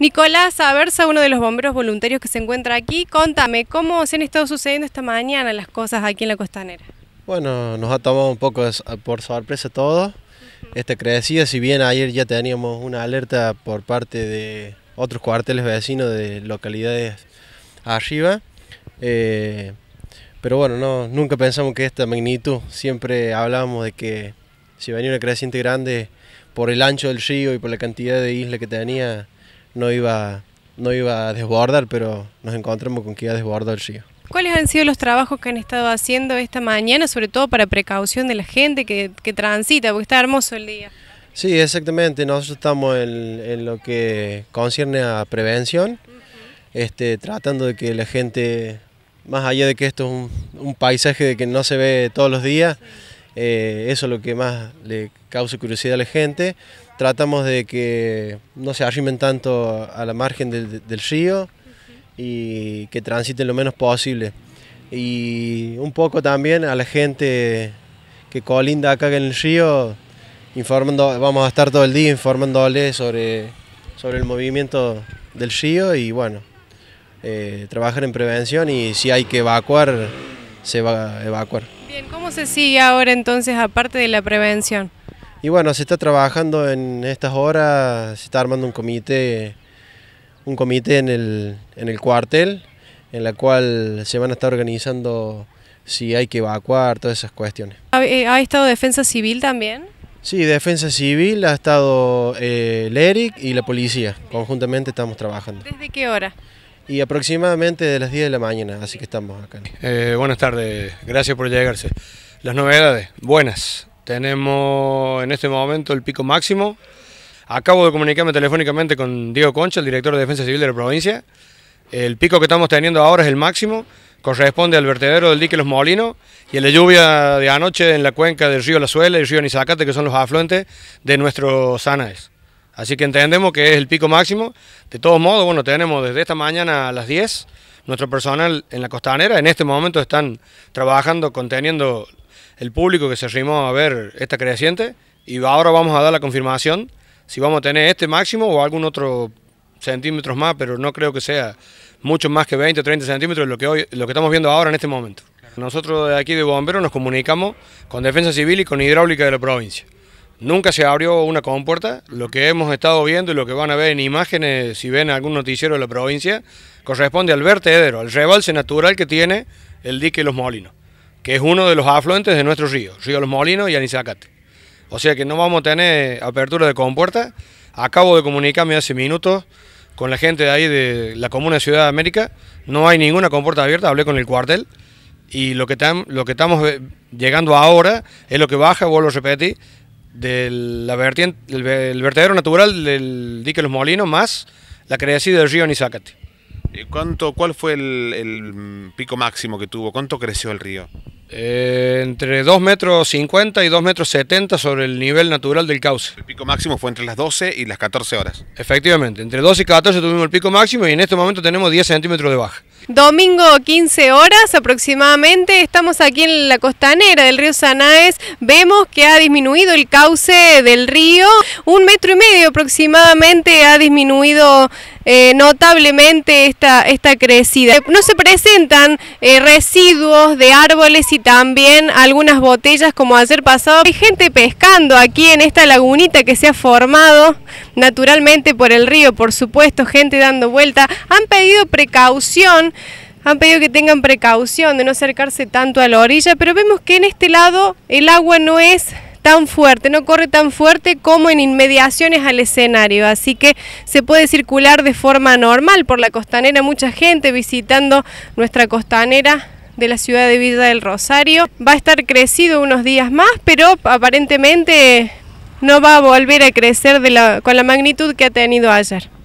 Nicolás Aversa, uno de los bomberos voluntarios que se encuentra aquí, contame, ¿cómo se han estado sucediendo esta mañana las cosas aquí en la costanera? Bueno, nos ha tomado un poco por sorpresa todo. Este crecida, si bien ayer ya teníamos una alerta por parte de otros cuarteles vecinos de localidades arriba, eh, pero bueno, no, nunca pensamos que esta magnitud, siempre hablábamos de que si venía una creciente grande por el ancho del río y por la cantidad de islas que tenía, no iba, no iba a desbordar, pero nos encontramos con que iba a desbordar el río. ¿Cuáles han sido los trabajos que han estado haciendo esta mañana, sobre todo para precaución de la gente que, transita, porque está hermoso el día? Sí, exactamente, nosotros estamos en, lo que concierne a prevención, este, tratando de que la gente, más allá de que esto es un, paisaje que no se ve todos los días, eh, eso es lo que más le causa curiosidad a la gente, tratamos de que no se arrimen tanto a la margen del, río y que transiten lo menos posible. Y un poco también a la gente que colinda acá en el río, informando, vamos a estar todo el día informándoles sobre, sobre el movimiento del río y bueno, eh, trabajar en prevención y si hay que evacuar, se va a evacuar. Bien, ¿cómo se sigue ahora entonces aparte de la prevención? Y bueno, se está trabajando en estas horas, se está armando un comité, un comité en el, cuartel, en la cual se van a estar organizando si hay que evacuar, todas esas cuestiones. ¿Ha, eh, estado defensa civil también? Sí, defensa civil, ha estado eh, el ERIC y la policía, conjuntamente estamos trabajando. ¿Desde qué hora? Y aproximadamente de las 10 de la mañana, así que estamos acá. Eh, buenas tardes, gracias por llegarse. Las novedades, buenas, tenemos en este momento el pico máximo. Acabo de comunicarme telefónicamente con Diego Concha, el director de Defensa Civil de la provincia. El pico que estamos teniendo ahora es el máximo, corresponde al vertedero del dique Los Molinos y a la lluvia de anoche en la cuenca del río La y el río Nizacate, que son los afluentes de nuestro Sanaes. Así que entendemos que es el pico máximo. De todos modos, bueno, tenemos desde esta mañana a las 10 nuestro personal en la costanera. En este momento están trabajando conteniendo el público que se arrimó a ver esta creciente y ahora vamos a dar la confirmación si vamos a tener este máximo o algún otro centímetros más, pero no creo que sea mucho más que 20 o 30 centímetros lo que, hoy, lo que estamos viendo ahora en este momento. Nosotros de aquí de Bomberos nos comunicamos con Defensa Civil y con Hidráulica de la provincia. Nunca se abrió una compuerta. Lo que hemos estado viendo y lo que van a ver en imágenes, si ven algún noticiero de la provincia, corresponde al vertedero, al rebalse natural que tiene el dique los molinos que es uno de los afluentes de nuestro río, Río Los Molinos y Anizacate. O sea que no vamos a tener apertura de compuerta. Acabo de comunicarme hace minutos con la gente de ahí de la comuna Ciudad de América. No hay ninguna compuerta abierta, hablé con el cuartel. Y lo que, lo que estamos eh, llegando ahora es lo que baja, vuelvo a repetir, del la vertiente, el, vertedero natural del dique Los Molinos más la crecida del río Anizacate. Eh, ¿Cuánto, ¿Cuál fue el, pico máximo que tuvo? ¿Cuánto creció el río? Eh, entre 2 metros 50 y 2 metros 70 sobre el nivel natural del cauce. El pico máximo fue entre las 12 y las 14 horas. Efectivamente, entre 12 y 14 tuvimos el pico máximo y en este momento tenemos 10 centímetros de baja. Domingo 15 horas aproximadamente, estamos aquí en la costanera del río Sanaes, vemos que ha disminuido el cauce del río, un metro y medio aproximadamente ha disminuido eh, notablemente esta, esta crecida. Eh, no se presentan eh, residuos de árboles y también algunas botellas como ayer pasado. Hay gente pescando aquí en esta lagunita que se ha formado naturalmente por el río, por supuesto, gente dando vuelta. Han pedido precaución han pedido que tengan precaución de no acercarse tanto a la orilla, pero vemos que en este lado el agua no es tan fuerte, no corre tan fuerte como en inmediaciones al escenario, así que se puede circular de forma normal por la costanera, mucha gente visitando nuestra costanera de la ciudad de Villa del Rosario. Va a estar crecido unos días más, pero aparentemente no va a volver a crecer con la magnitud que ha tenido ayer.